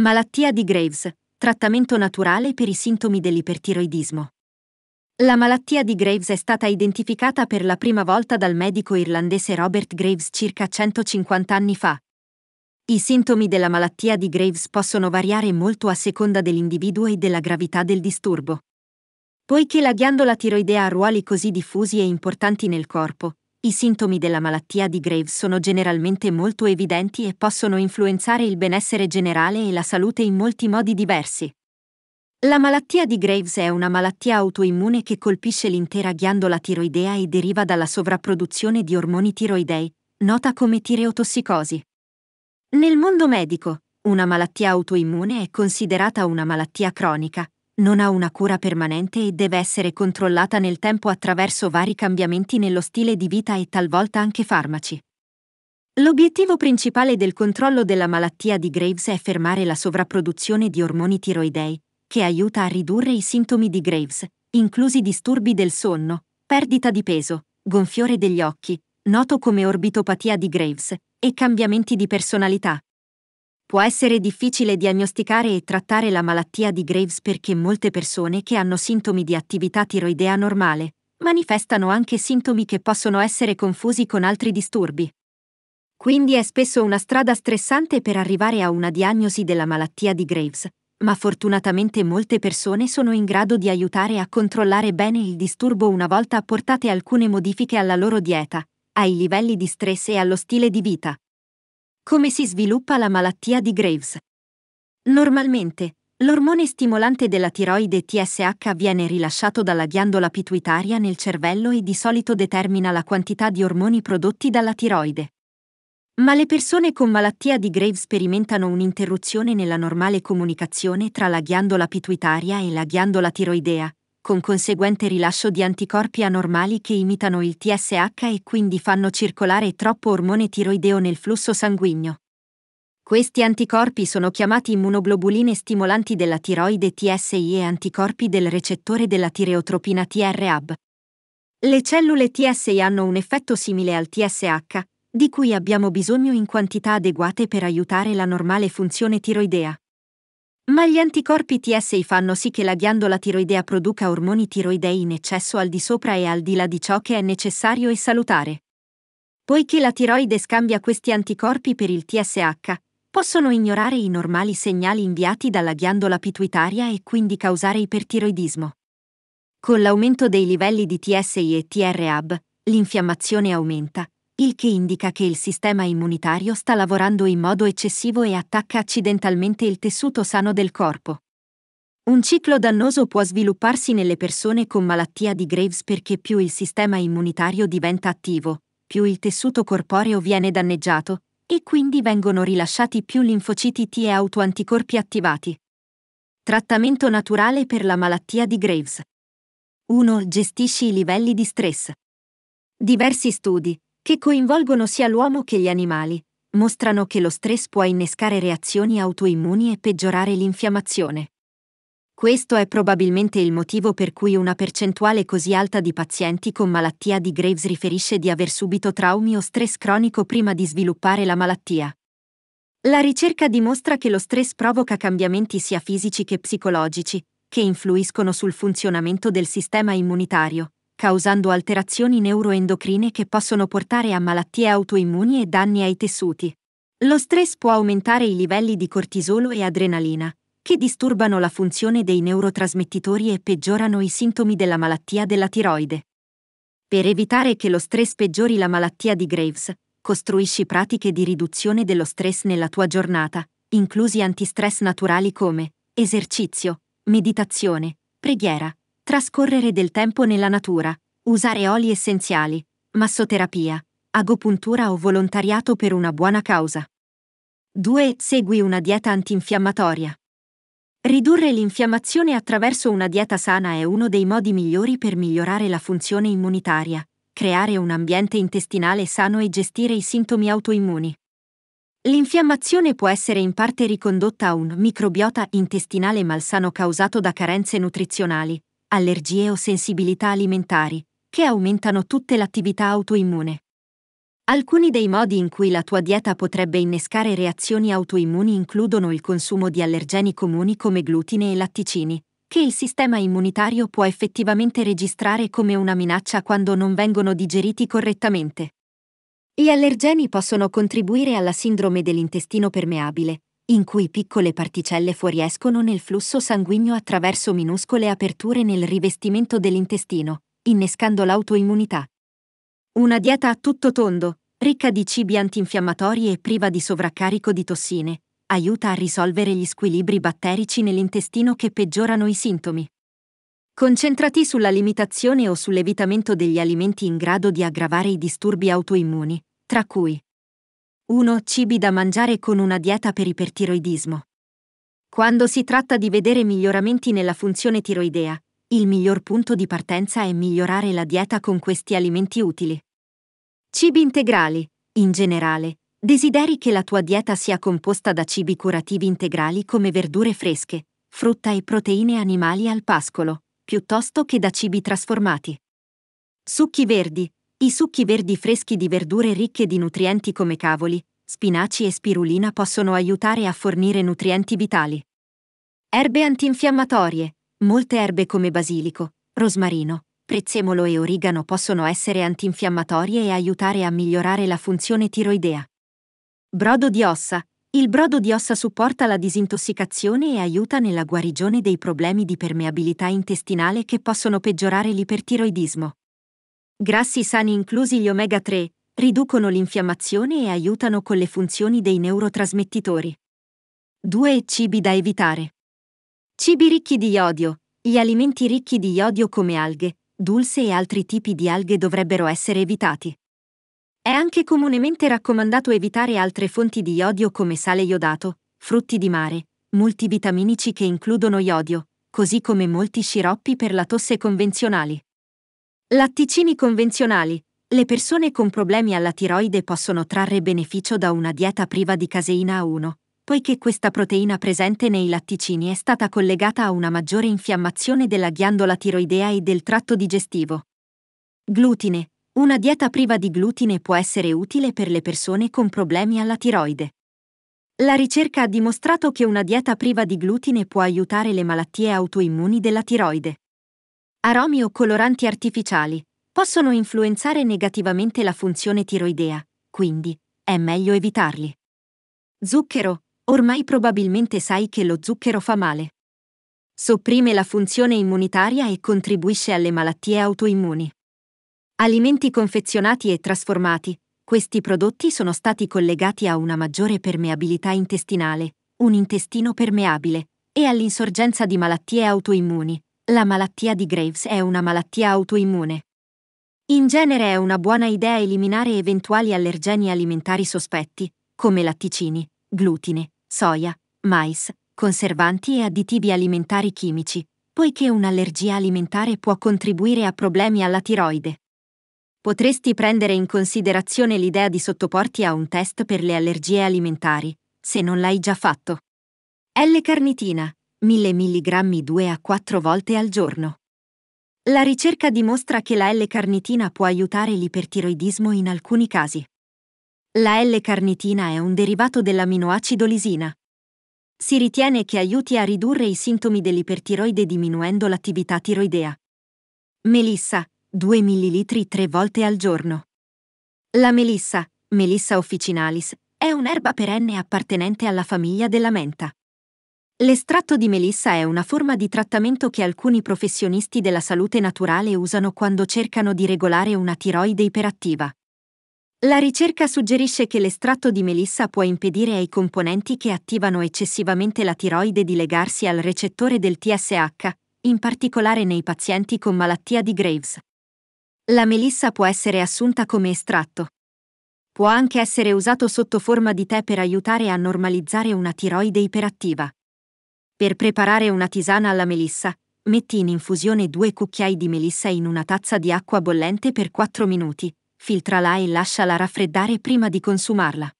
Malattia di Graves, trattamento naturale per i sintomi dell'ipertiroidismo. La malattia di Graves è stata identificata per la prima volta dal medico irlandese Robert Graves circa 150 anni fa. I sintomi della malattia di Graves possono variare molto a seconda dell'individuo e della gravità del disturbo. Poiché la ghiandola tiroidea ha ruoli così diffusi e importanti nel corpo, i sintomi della malattia di Graves sono generalmente molto evidenti e possono influenzare il benessere generale e la salute in molti modi diversi. La malattia di Graves è una malattia autoimmune che colpisce l'intera ghiandola tiroidea e deriva dalla sovrapproduzione di ormoni tiroidei, nota come tireotossicosi. Nel mondo medico, una malattia autoimmune è considerata una malattia cronica, non ha una cura permanente e deve essere controllata nel tempo attraverso vari cambiamenti nello stile di vita e talvolta anche farmaci. L'obiettivo principale del controllo della malattia di Graves è fermare la sovrapproduzione di ormoni tiroidei, che aiuta a ridurre i sintomi di Graves, inclusi disturbi del sonno, perdita di peso, gonfiore degli occhi, noto come orbitopatia di Graves, e cambiamenti di personalità. Può essere difficile diagnosticare e trattare la malattia di Graves perché molte persone che hanno sintomi di attività tiroidea normale manifestano anche sintomi che possono essere confusi con altri disturbi. Quindi è spesso una strada stressante per arrivare a una diagnosi della malattia di Graves, ma fortunatamente molte persone sono in grado di aiutare a controllare bene il disturbo una volta apportate alcune modifiche alla loro dieta, ai livelli di stress e allo stile di vita. Come si sviluppa la malattia di Graves? Normalmente, l'ormone stimolante della tiroide TSH viene rilasciato dalla ghiandola pituitaria nel cervello e di solito determina la quantità di ormoni prodotti dalla tiroide. Ma le persone con malattia di Graves sperimentano un'interruzione nella normale comunicazione tra la ghiandola pituitaria e la ghiandola tiroidea, con conseguente rilascio di anticorpi anormali che imitano il TSH e quindi fanno circolare troppo ormone tiroideo nel flusso sanguigno. Questi anticorpi sono chiamati immunoglobuline stimolanti della tiroide TSI e anticorpi del recettore della tireotropina TRAB. Le cellule TSI hanno un effetto simile al TSH, di cui abbiamo bisogno in quantità adeguate per aiutare la normale funzione tiroidea. Ma gli anticorpi TSI fanno sì che la ghiandola tiroidea produca ormoni tiroidei in eccesso al di sopra e al di là di ciò che è necessario e salutare. Poiché la tiroide scambia questi anticorpi per il TSH, possono ignorare i normali segnali inviati dalla ghiandola pituitaria e quindi causare ipertiroidismo. Con l'aumento dei livelli di TSI e TRAB, l'infiammazione aumenta, il che indica che il sistema immunitario sta lavorando in modo eccessivo e attacca accidentalmente il tessuto sano del corpo. Un ciclo dannoso può svilupparsi nelle persone con malattia di Graves perché più il sistema immunitario diventa attivo, più il tessuto corporeo viene danneggiato, e quindi vengono rilasciati più linfociti T e autoanticorpi attivati. Trattamento naturale per la malattia di Graves. 1. Gestisci i livelli di stress. Diversi studi, che coinvolgono sia l'uomo che gli animali, mostrano che lo stress può innescare reazioni autoimmuni e peggiorare l'infiammazione. Questo è probabilmente il motivo per cui una percentuale così alta di pazienti con malattia di Graves riferisce di aver subito traumi o stress cronico prima di sviluppare la malattia. La ricerca dimostra che lo stress provoca cambiamenti sia fisici che psicologici, che influiscono sul funzionamento del sistema immunitario, causando alterazioni neuroendocrine che possono portare a malattie autoimmuni e danni ai tessuti. Lo stress può aumentare i livelli di cortisolo e adrenalina, che disturbano la funzione dei neurotrasmettitori e peggiorano i sintomi della malattia della tiroide. Per evitare che lo stress peggiori la malattia di Graves, costruisci pratiche di riduzione dello stress nella tua giornata, inclusi antistress naturali come esercizio, meditazione, preghiera, trascorrere del tempo nella natura, usare oli essenziali, massoterapia, agopuntura o volontariato per una buona causa. 2. Segui una dieta antinfiammatoria. Ridurre l'infiammazione attraverso una dieta sana è uno dei modi migliori per migliorare la funzione immunitaria, creare un ambiente intestinale sano e gestire i sintomi autoimmuni. L'infiammazione può essere in parte ricondotta a un microbiota intestinale malsano causato da carenze nutrizionali, allergie o sensibilità alimentari, che aumentano tutte l'attività autoimmune. Alcuni dei modi in cui la tua dieta potrebbe innescare reazioni autoimmuni includono il consumo di allergeni comuni come glutine e latticini, che il sistema immunitario può effettivamente registrare come una minaccia quando non vengono digeriti correttamente. Gli allergeni possono contribuire alla sindrome dell'intestino permeabile, in cui piccole particelle fuoriescono nel flusso sanguigno attraverso minuscole aperture nel rivestimento dell'intestino, innescando l'autoimmunità. Una dieta a tutto tondo, ricca di cibi antinfiammatori e priva di sovraccarico di tossine, aiuta a risolvere gli squilibri batterici nell'intestino che peggiorano i sintomi. Concentrati sulla limitazione o sull'evitamento degli alimenti in grado di aggravare i disturbi autoimmuni, tra cui 1. Cibi da mangiare con una dieta per ipertiroidismo. Quando si tratta di vedere miglioramenti nella funzione tiroidea, il miglior punto di partenza è migliorare la dieta con questi alimenti utili. Cibi integrali. In generale, desideri che la tua dieta sia composta da cibi curativi integrali come verdure fresche, frutta e proteine animali al pascolo, piuttosto che da cibi trasformati. Succhi verdi, i succhi verdi freschi di verdure ricche di nutrienti come cavoli, spinaci e spirulina possono aiutare a fornire nutrienti vitali. Erbe antinfiammatorie. Molte erbe come basilico, rosmarino, prezzemolo e origano possono essere antinfiammatorie e aiutare a migliorare la funzione tiroidea. Brodo di ossa. Il brodo di ossa supporta la disintossicazione e aiuta nella guarigione dei problemi di permeabilità intestinale che possono peggiorare l'ipertiroidismo. Grassi sani inclusi gli omega 3 riducono l'infiammazione e aiutano con le funzioni dei neurotrasmettitori. 2. Cibi da evitare. Cibi ricchi di iodio. Gli alimenti ricchi di iodio come alghe, dulce e altri tipi di alghe dovrebbero essere evitati. È anche comunemente raccomandato evitare altre fonti di iodio come sale iodato, frutti di mare, multivitaminici che includono iodio, così come molti sciroppi per la tosse convenzionali. Latticini convenzionali. Le persone con problemi alla tiroide possono trarre beneficio da una dieta priva di caseina a 1, poiché questa proteina presente nei latticini è stata collegata a una maggiore infiammazione della ghiandola tiroidea e del tratto digestivo. Glutine. Una dieta priva di glutine può essere utile per le persone con problemi alla tiroide. La ricerca ha dimostrato che una dieta priva di glutine può aiutare le malattie autoimmuni della tiroide aromi o coloranti artificiali possono influenzare negativamente la funzione tiroidea, quindi è meglio evitarli. Zucchero, ormai probabilmente sai che lo zucchero fa male. Sopprime la funzione immunitaria e contribuisce alle malattie autoimmuni. Alimenti confezionati e trasformati, questi prodotti sono stati collegati a una maggiore permeabilità intestinale, un intestino permeabile, e all'insorgenza di malattie autoimmuni, la malattia di Graves è una malattia autoimmune. In genere è una buona idea eliminare eventuali allergeni alimentari sospetti, come latticini, glutine, soia, mais, conservanti e additivi alimentari chimici, poiché un'allergia alimentare può contribuire a problemi alla tiroide. Potresti prendere in considerazione l'idea di sottoporti a un test per le allergie alimentari, se non l'hai già fatto. L-carnitina, 1000 mg 2 a 4 volte al giorno. La ricerca dimostra che la L-carnitina può aiutare l'ipertiroidismo in alcuni casi. La L-carnitina è un derivato dell'aminoacido lisina. Si ritiene che aiuti a ridurre i sintomi dell'ipertiroide diminuendo l'attività tiroidea. Melissa, 2 ml 3 volte al giorno. La melissa, Melissa officinalis, è un'erba perenne appartenente alla famiglia della menta. L'estratto di melissa è una forma di trattamento che alcuni professionisti della salute naturale usano quando cercano di regolare una tiroide iperattiva. La ricerca suggerisce che l'estratto di melissa può impedire ai componenti che attivano eccessivamente la tiroide di legarsi al recettore del TSH, in particolare nei pazienti con malattia di Graves. La melissa può essere assunta come estratto. Può anche essere usato sotto forma di tè per aiutare a normalizzare una tiroide iperattiva. Per preparare una tisana alla melissa, metti in infusione due cucchiai di melissa in una tazza di acqua bollente per 4 minuti, filtrala e lasciala raffreddare prima di consumarla.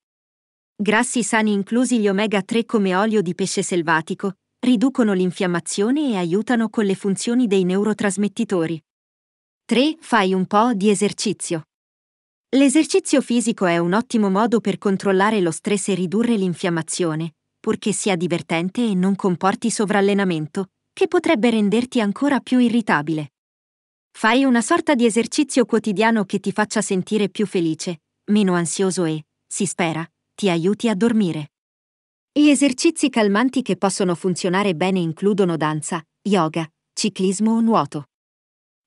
Grassi sani inclusi gli omega 3 come olio di pesce selvatico, riducono l'infiammazione e aiutano con le funzioni dei neurotrasmettitori. 3. Fai un po' di esercizio. L'esercizio fisico è un ottimo modo per controllare lo stress e ridurre l'infiammazione, purché sia divertente e non comporti sovrallenamento, che potrebbe renderti ancora più irritabile. Fai una sorta di esercizio quotidiano che ti faccia sentire più felice, meno ansioso e, si spera, ti aiuti a dormire. Gli esercizi calmanti che possono funzionare bene includono danza, yoga, ciclismo o nuoto.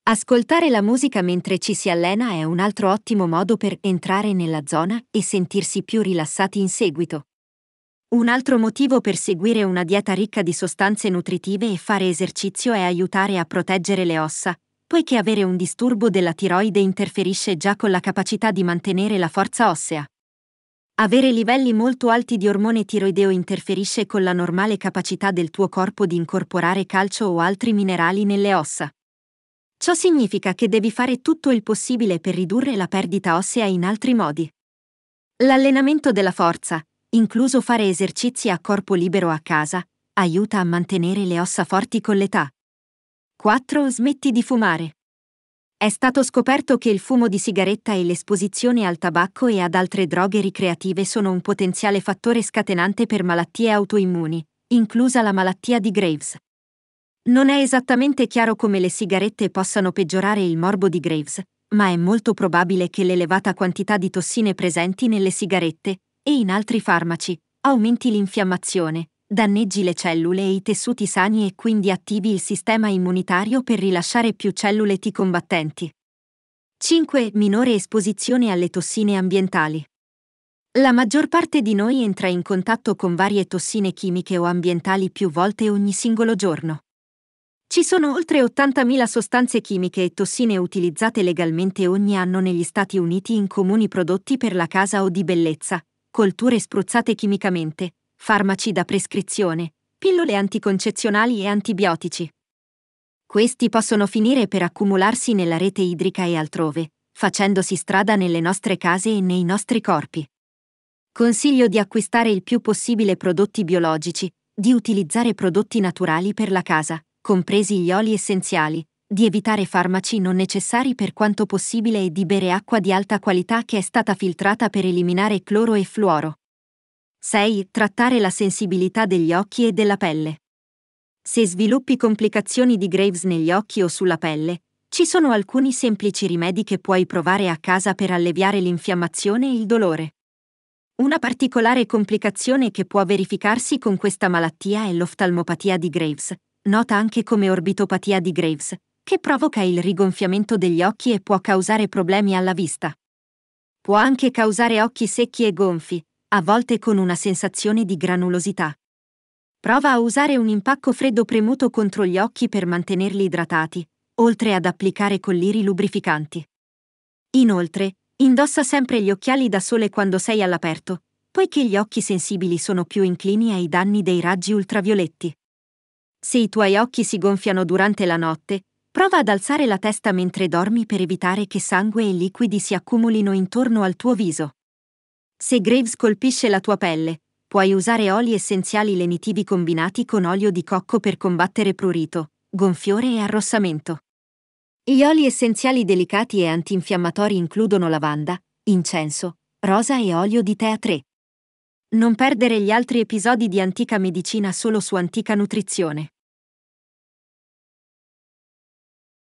Ascoltare la musica mentre ci si allena è un altro ottimo modo per entrare nella zona e sentirsi più rilassati in seguito. Un altro motivo per seguire una dieta ricca di sostanze nutritive e fare esercizio è aiutare a proteggere le ossa, poiché avere un disturbo della tiroide interferisce già con la capacità di mantenere la forza ossea. Avere livelli molto alti di ormone tiroideo interferisce con la normale capacità del tuo corpo di incorporare calcio o altri minerali nelle ossa. Ciò significa che devi fare tutto il possibile per ridurre la perdita ossea in altri modi. L'allenamento della forza, incluso fare esercizi a corpo libero a casa, aiuta a mantenere le ossa forti con l'età. 4. Smetti di fumare. È stato scoperto che il fumo di sigaretta e l'esposizione al tabacco e ad altre droghe ricreative sono un potenziale fattore scatenante per malattie autoimmuni, inclusa la malattia di Graves. Non è esattamente chiaro come le sigarette possano peggiorare il morbo di Graves, ma è molto probabile che l'elevata quantità di tossine presenti nelle sigarette, e in altri farmaci, aumenti l'infiammazione, danneggi le cellule e i tessuti sani e quindi attivi il sistema immunitario per rilasciare più cellule T combattenti. 5. Minore esposizione alle tossine ambientali. La maggior parte di noi entra in contatto con varie tossine chimiche o ambientali più volte ogni singolo giorno. Ci sono oltre 80.000 sostanze chimiche e tossine utilizzate legalmente ogni anno negli Stati Uniti in comuni prodotti per la casa o di bellezza, colture spruzzate chimicamente, farmaci da prescrizione, pillole anticoncezionali e antibiotici. Questi possono finire per accumularsi nella rete idrica e altrove, facendosi strada nelle nostre case e nei nostri corpi. Consiglio di acquistare il più possibile prodotti biologici, di utilizzare prodotti naturali per la casa, compresi gli oli essenziali, di evitare farmaci non necessari per quanto possibile e di bere acqua di alta qualità che è stata filtrata per eliminare cloro e fluoro. 6. Trattare la sensibilità degli occhi e della pelle. Se sviluppi complicazioni di Graves negli occhi o sulla pelle, ci sono alcuni semplici rimedi che puoi provare a casa per alleviare l'infiammazione e il dolore. Una particolare complicazione che può verificarsi con questa malattia è l'oftalmopatia di Graves, nota anche come orbitopatia di Graves, che provoca il rigonfiamento degli occhi e può causare problemi alla vista. Può anche causare occhi secchi e gonfi, a volte con una sensazione di granulosità. Prova a usare un impacco freddo premuto contro gli occhi per mantenerli idratati, oltre ad applicare colliri lubrificanti. Inoltre, indossa sempre gli occhiali da sole quando sei all'aperto, poiché gli occhi sensibili sono più inclini ai danni dei raggi ultravioletti. Se i tuoi occhi si gonfiano durante la notte, Prova ad alzare la testa mentre dormi per evitare che sangue e liquidi si accumulino intorno al tuo viso. Se Graves colpisce la tua pelle, puoi usare oli essenziali lenitivi combinati con olio di cocco per combattere prurito, gonfiore e arrossamento. Gli oli essenziali delicati e antinfiammatori includono lavanda, incenso, rosa e olio di tea 3. Non perdere gli altri episodi di antica medicina solo su antica nutrizione.